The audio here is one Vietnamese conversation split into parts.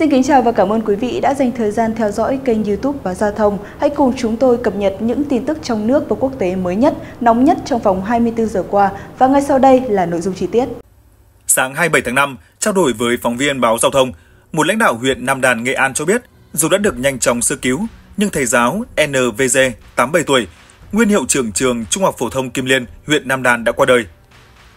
Xin kính chào và cảm ơn quý vị đã dành thời gian theo dõi kênh youtube Báo Giao thông. Hãy cùng chúng tôi cập nhật những tin tức trong nước và quốc tế mới nhất, nóng nhất trong vòng 24 giờ qua. Và ngay sau đây là nội dung chi tiết. Sáng 27 tháng 5, trao đổi với phóng viên Báo Giao thông, một lãnh đạo huyện Nam Đàn, Nghệ An cho biết, dù đã được nhanh chóng sơ cứu, nhưng thầy giáo NVG, 87 tuổi, nguyên hiệu trưởng trường Trung học phổ thông Kim Liên, huyện Nam Đàn đã qua đời.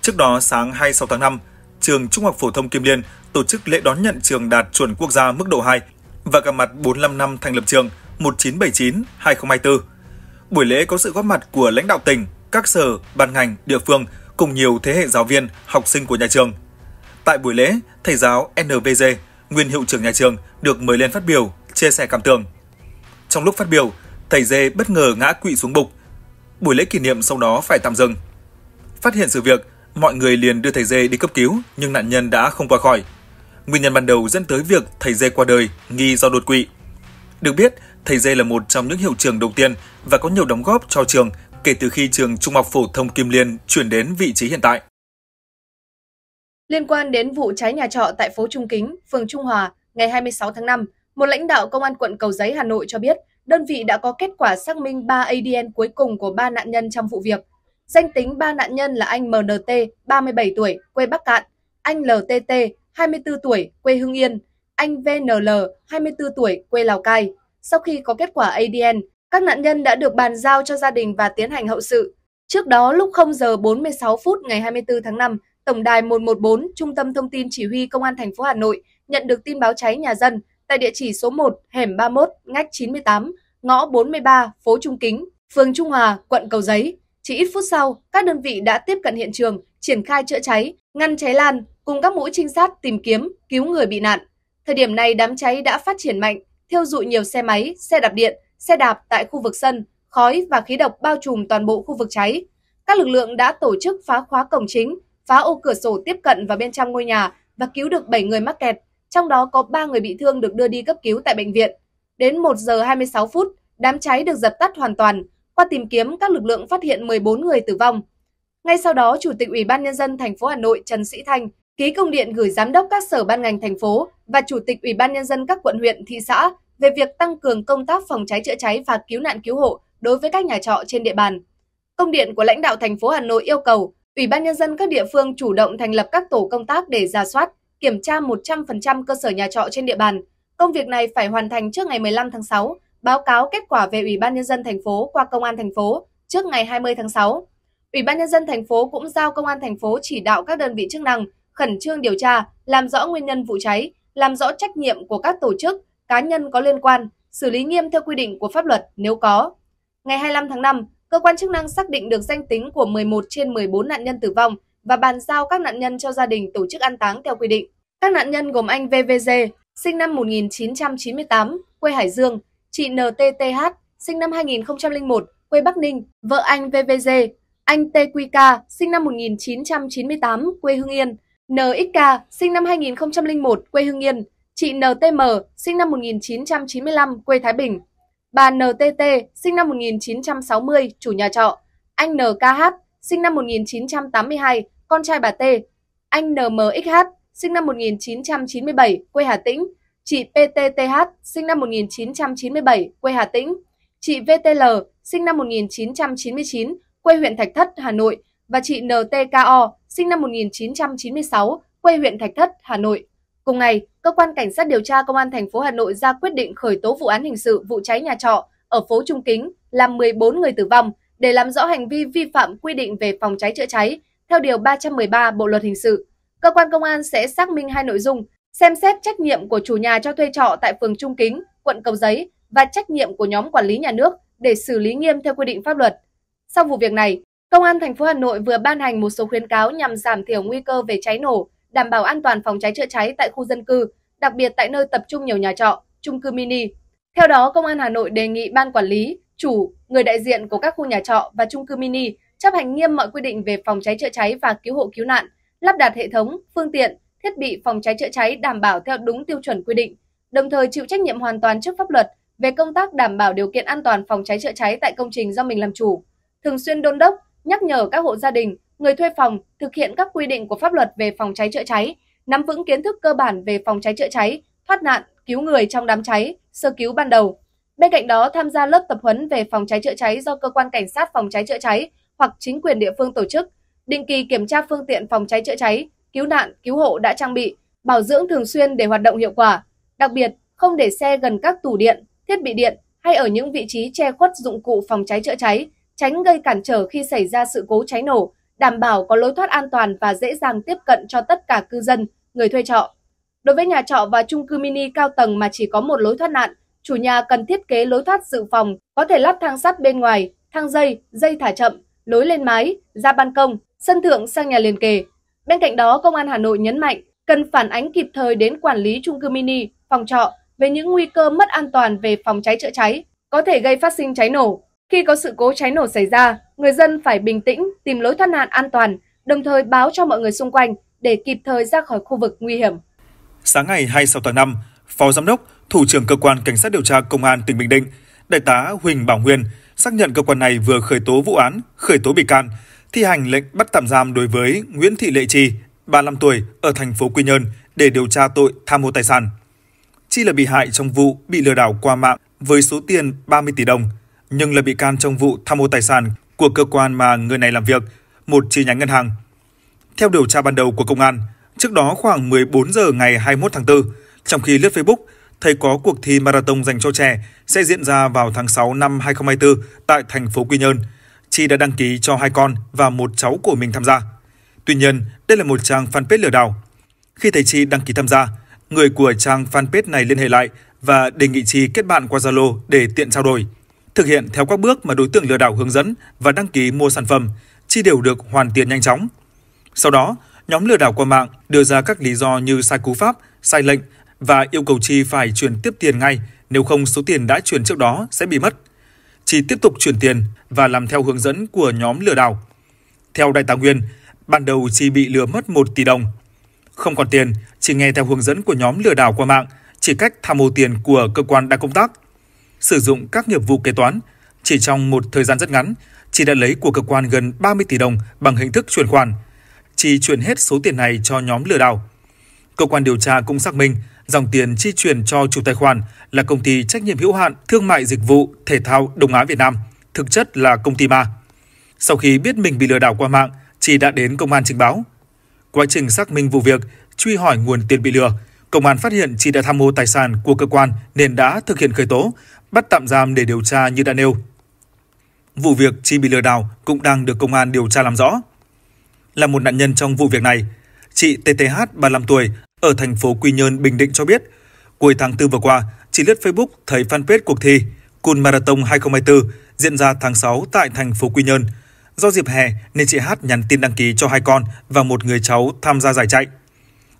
Trước đó, sáng 26 tháng 5, trường Trung học phổ thông Kim Liên tổ chức lễ đón nhận trường đạt chuẩn quốc gia mức độ 2 và gặp mặt 45 năm thành lập trường 1979-2024. Buổi lễ có sự góp mặt của lãnh đạo tỉnh, các sở, ban ngành, địa phương cùng nhiều thế hệ giáo viên, học sinh của nhà trường. Tại buổi lễ, thầy giáo NVG, nguyên hiệu trưởng nhà trường, được mời lên phát biểu, chia sẻ cảm tưởng. Trong lúc phát biểu, thầy Dê bất ngờ ngã quỵ xuống bục. Buổi lễ kỷ niệm sau đó phải tạm dừng. Phát hiện sự việc, mọi người liền đưa thầy Dê đi cấp cứu nhưng nạn nhân đã không qua khỏi. Nguyên nhân ban đầu dẫn tới việc thầy Dê qua đời nghi do đột quỵ. Được biết, thầy Dê là một trong những hiệu trưởng đầu tiên và có nhiều đóng góp cho trường kể từ khi trường Trung học phổ thông Kim Liên chuyển đến vị trí hiện tại. Liên quan đến vụ cháy nhà trọ tại phố Trung Kính, phường Trung Hòa, ngày 26 tháng 5, một lãnh đạo công an quận Cầu Giấy Hà Nội cho biết đơn vị đã có kết quả xác minh 3 ADN cuối cùng của ba nạn nhân trong vụ việc. Danh tính ba nạn nhân là anh MNT, 37 tuổi, quê Bắc Cạn, anh LTT, 24 tuổi, quê Hưng Yên, anh VNL, 24 tuổi, quê Lào Cai. Sau khi có kết quả ADN, các nạn nhân đã được bàn giao cho gia đình và tiến hành hậu sự. Trước đó, lúc 0 giờ 46 phút ngày 24 tháng 5, Tổng đài 114, Trung tâm Thông tin Chỉ huy Công an thành phố Hà Nội nhận được tin báo cháy nhà dân tại địa chỉ số 1, hẻm 31, ngách 98, ngõ 43, phố Trung Kính, phường Trung Hòa, quận Cầu Giấy. Chỉ ít phút sau, các đơn vị đã tiếp cận hiện trường, triển khai chữa cháy, ngăn cháy lan cùng các mũi trinh sát tìm kiếm, cứu người bị nạn. Thời điểm này đám cháy đã phát triển mạnh, thiêu dụi nhiều xe máy, xe đạp điện, xe đạp tại khu vực sân, khói và khí độc bao trùm toàn bộ khu vực cháy. Các lực lượng đã tổ chức phá khóa cổng chính, phá ô cửa sổ tiếp cận vào bên trong ngôi nhà và cứu được 7 người mắc kẹt, trong đó có 3 người bị thương được đưa đi cấp cứu tại bệnh viện. Đến 1 giờ 26 phút, đám cháy được dập tắt hoàn toàn, qua tìm kiếm, các lực lượng phát hiện 14 người tử vong. Ngay sau đó, Chủ tịch Ủy ban Nhân dân thành phố Hà Nội Trần Sĩ Thanh ký công điện gửi giám đốc các sở ban ngành thành phố và Chủ tịch Ủy ban Nhân dân các quận huyện, thị xã về việc tăng cường công tác phòng cháy chữa cháy và cứu nạn cứu hộ đối với các nhà trọ trên địa bàn. Công điện của lãnh đạo thành phố Hà Nội yêu cầu Ủy ban Nhân dân các địa phương chủ động thành lập các tổ công tác để ra soát, kiểm tra 100% cơ sở nhà trọ trên địa bàn. Công việc này phải hoàn thành trước ngày 15 tháng 6 báo cáo kết quả về Ủy ban nhân dân thành phố qua Công an thành phố trước ngày 20 tháng 6. Ủy ban nhân dân thành phố cũng giao Công an thành phố chỉ đạo các đơn vị chức năng khẩn trương điều tra, làm rõ nguyên nhân vụ cháy, làm rõ trách nhiệm của các tổ chức, cá nhân có liên quan, xử lý nghiêm theo quy định của pháp luật nếu có. Ngày 25 tháng 5, cơ quan chức năng xác định được danh tính của 11 trên 14 nạn nhân tử vong và bàn giao các nạn nhân cho gia đình tổ chức an táng theo quy định. Các nạn nhân gồm anh VVG, sinh năm 1998, quê Hải Dương, chị NTTH, sinh năm 2001, quê Bắc Ninh, vợ anh VVG, anh TQK, sinh năm 1998, quê Hưng Yên, NXK, sinh năm 2001, quê Hưng Yên, chị NTM, sinh năm 1995, quê Thái Bình, bà NTT, sinh năm 1960, chủ nhà trọ, anh NKH, sinh năm 1982, con trai bà T, anh NMXH, sinh năm 1997, quê Hà Tĩnh, chị PTTH sinh năm 1997, quê Hà Tĩnh, chị VTL sinh năm 1999, quê huyện Thạch Thất, Hà Nội và chị NTKO sinh năm 1996, quê huyện Thạch Thất, Hà Nội. Cùng ngày, cơ quan cảnh sát điều tra công an thành phố Hà Nội ra quyết định khởi tố vụ án hình sự vụ cháy nhà trọ ở phố Trung Kính làm 14 người tử vong để làm rõ hành vi vi phạm quy định về phòng cháy chữa cháy theo điều 313 Bộ luật hình sự. Cơ quan công an sẽ xác minh hai nội dung xem xét trách nhiệm của chủ nhà cho thuê trọ tại phường Trung Kính, quận Cầu Giấy và trách nhiệm của nhóm quản lý nhà nước để xử lý nghiêm theo quy định pháp luật. Sau vụ việc này, Công an thành phố Hà Nội vừa ban hành một số khuyến cáo nhằm giảm thiểu nguy cơ về cháy nổ, đảm bảo an toàn phòng cháy chữa cháy tại khu dân cư, đặc biệt tại nơi tập trung nhiều nhà trọ, chung cư mini. Theo đó, Công an Hà Nội đề nghị ban quản lý, chủ, người đại diện của các khu nhà trọ và chung cư mini chấp hành nghiêm mọi quy định về phòng cháy chữa cháy và cứu hộ cứu nạn, lắp đặt hệ thống, phương tiện, thiết bị phòng cháy chữa cháy đảm bảo theo đúng tiêu chuẩn quy định, đồng thời chịu trách nhiệm hoàn toàn trước pháp luật về công tác đảm bảo điều kiện an toàn phòng cháy chữa cháy tại công trình do mình làm chủ, thường xuyên đôn đốc, nhắc nhở các hộ gia đình, người thuê phòng thực hiện các quy định của pháp luật về phòng cháy chữa cháy, nắm vững kiến thức cơ bản về phòng cháy chữa cháy, thoát nạn, cứu người trong đám cháy, sơ cứu ban đầu. Bên cạnh đó tham gia lớp tập huấn về phòng cháy chữa cháy do cơ quan cảnh sát phòng cháy chữa cháy hoặc chính quyền địa phương tổ chức, định kỳ kiểm tra phương tiện phòng cháy chữa cháy, cứu nạn, cứu hộ đã trang bị, bảo dưỡng thường xuyên để hoạt động hiệu quả. Đặc biệt, không để xe gần các tủ điện, thiết bị điện hay ở những vị trí che khuất dụng cụ phòng cháy chữa cháy, tránh gây cản trở khi xảy ra sự cố cháy nổ, đảm bảo có lối thoát an toàn và dễ dàng tiếp cận cho tất cả cư dân, người thuê trọ. Đối với nhà trọ và chung cư mini cao tầng mà chỉ có một lối thoát nạn, chủ nhà cần thiết kế lối thoát dự phòng, có thể lắp thang sắt bên ngoài, thang dây, dây thả chậm, lối lên mái, ra ban công, sân thượng sang nhà liền kề. Bên cạnh đó, Công an Hà Nội nhấn mạnh cần phản ánh kịp thời đến quản lý chung cư mini, phòng trọ về những nguy cơ mất an toàn về phòng cháy chữa cháy, có thể gây phát sinh cháy nổ. Khi có sự cố cháy nổ xảy ra, người dân phải bình tĩnh, tìm lối thoát nạn an toàn, đồng thời báo cho mọi người xung quanh để kịp thời ra khỏi khu vực nguy hiểm. Sáng ngày 26 tháng 5, Phó Giám đốc, Thủ trưởng Cơ quan Cảnh sát điều tra Công an tỉnh Bình Định, Đại tá Huỳnh Bảo nguyên xác nhận cơ quan này vừa khởi tố vụ án, khởi tố bị can, thi hành lệnh bắt tạm giam đối với Nguyễn Thị Lệ Trì, 35 tuổi, ở thành phố Quy Nhơn để điều tra tội tham mô tài sản. Chi là bị hại trong vụ bị lừa đảo qua mạng với số tiền 30 tỷ đồng, nhưng là bị can trong vụ tham mô tài sản của cơ quan mà người này làm việc, một chi nhánh ngân hàng. Theo điều tra ban đầu của công an, trước đó khoảng 14 giờ ngày 21 tháng 4, trong khi lướt Facebook, thấy có cuộc thi marathon dành cho trẻ sẽ diễn ra vào tháng 6 năm 2024 tại thành phố Quy Nhơn – Chi đã đăng ký cho hai con và một cháu của mình tham gia. Tuy nhiên, đây là một trang fanpage lừa đảo. Khi thấy Chi đăng ký tham gia, người của trang fanpage này liên hệ lại và đề nghị Chi kết bạn qua Zalo để tiện trao đổi. Thực hiện theo các bước mà đối tượng lừa đảo hướng dẫn và đăng ký mua sản phẩm, chi đều được hoàn tiền nhanh chóng. Sau đó, nhóm lừa đảo qua mạng đưa ra các lý do như sai cú pháp, sai lệnh và yêu cầu chi phải chuyển tiếp tiền ngay, nếu không số tiền đã chuyển trước đó sẽ bị mất chỉ tiếp tục chuyển tiền và làm theo hướng dẫn của nhóm lừa đảo. Theo Đại tá Nguyên, ban đầu chị bị lừa mất 1 tỷ đồng. Không còn tiền, chỉ nghe theo hướng dẫn của nhóm lừa đảo qua mạng, chỉ cách tham mô tiền của cơ quan đang công tác. Sử dụng các nghiệp vụ kế toán, chỉ trong một thời gian rất ngắn, chị đã lấy của cơ quan gần 30 tỷ đồng bằng hình thức chuyển khoản. chị chuyển hết số tiền này cho nhóm lừa đảo. Cơ quan điều tra cũng xác minh Dòng tiền chi chuyển cho chủ tài khoản là công ty trách nhiệm hữu hạn thương mại dịch vụ thể thao Đông Á Việt Nam, thực chất là công ty ma. Sau khi biết mình bị lừa đảo qua mạng, chị đã đến công an trình báo. Quá trình xác minh vụ việc, truy hỏi nguồn tiền bị lừa, công an phát hiện chị đã tham mô tài sản của cơ quan nên đã thực hiện khởi tố, bắt tạm giam để điều tra như đã nêu. Vụ việc chị bị lừa đảo cũng đang được công an điều tra làm rõ. Là một nạn nhân trong vụ việc này, chị TTH 35 tuổi ở thành phố Quy Nhơn, Bình Định cho biết, cuối tháng 4 vừa qua, chị lướt Facebook thấy fanpage cuộc thi Cun Marathon 2024 diễn ra tháng 6 tại thành phố Quy Nhơn. Do dịp hè nên chị Hát nhắn tin đăng ký cho hai con và một người cháu tham gia giải chạy.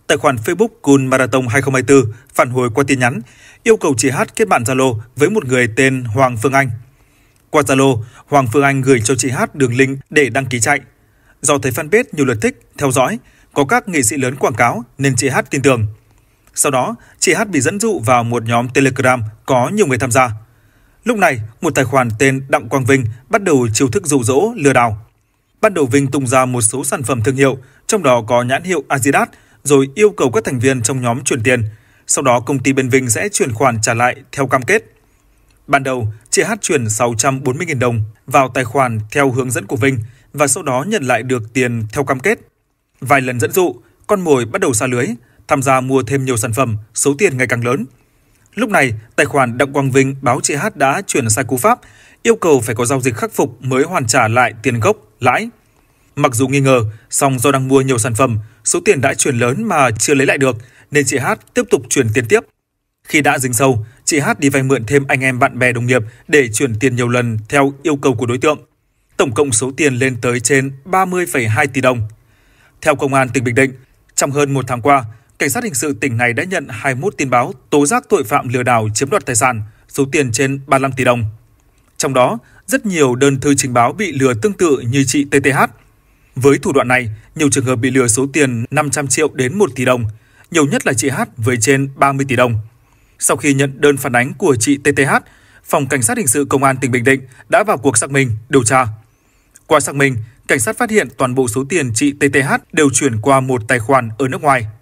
Tài khoản Facebook Cun Marathon 2024 phản hồi qua tin nhắn yêu cầu chị Hát kết bạn Zalo với một người tên Hoàng Phương Anh. Qua Zalo, Hoàng Phương Anh gửi cho chị Hát đường link để đăng ký chạy. Do thấy fanpage nhiều lượt thích, theo dõi, có các nghệ sĩ lớn quảng cáo nên chị Hát tin tưởng. Sau đó, chị Hát bị dẫn dụ vào một nhóm Telegram có nhiều người tham gia. Lúc này, một tài khoản tên Đặng Quang Vinh bắt đầu chiêu thức dụ dỗ lừa đảo. bắt đầu Vinh tung ra một số sản phẩm thương hiệu, trong đó có nhãn hiệu Adidas, rồi yêu cầu các thành viên trong nhóm chuyển tiền. Sau đó công ty bên Vinh sẽ chuyển khoản trả lại theo cam kết. Ban đầu, chị Hát chuyển 640.000 đồng vào tài khoản theo hướng dẫn của Vinh và sau đó nhận lại được tiền theo cam kết. Vài lần dẫn dụ, con mồi bắt đầu xa lưới, tham gia mua thêm nhiều sản phẩm, số tiền ngày càng lớn. Lúc này, tài khoản Đặng Quang Vinh báo chị Hát đã chuyển sai cú pháp, yêu cầu phải có giao dịch khắc phục mới hoàn trả lại tiền gốc, lãi. Mặc dù nghi ngờ, song do đang mua nhiều sản phẩm, số tiền đã chuyển lớn mà chưa lấy lại được, nên chị Hát tiếp tục chuyển tiền tiếp. Khi đã dính sâu, chị Hát đi vay mượn thêm anh em bạn bè đồng nghiệp để chuyển tiền nhiều lần theo yêu cầu của đối tượng. Tổng cộng số tiền lên tới trên 30,2 tỷ đồng. Theo Công an tỉnh Bình Định, trong hơn một tháng qua, Cảnh sát hình sự tỉnh này đã nhận 21 tin báo tố giác tội phạm lừa đảo chiếm đoạt tài sản, số tiền trên 35 tỷ đồng. Trong đó, rất nhiều đơn thư trình báo bị lừa tương tự như chị TTH. Với thủ đoạn này, nhiều trường hợp bị lừa số tiền 500 triệu đến 1 tỷ đồng, nhiều nhất là chị H với trên 30 tỷ đồng. Sau khi nhận đơn phản ánh của chị TTH, Phòng Cảnh sát Hình sự Công an tỉnh Bình Định đã vào cuộc xác minh, điều tra. Qua xác minh, cảnh sát phát hiện toàn bộ số tiền chị TTH đều chuyển qua một tài khoản ở nước ngoài.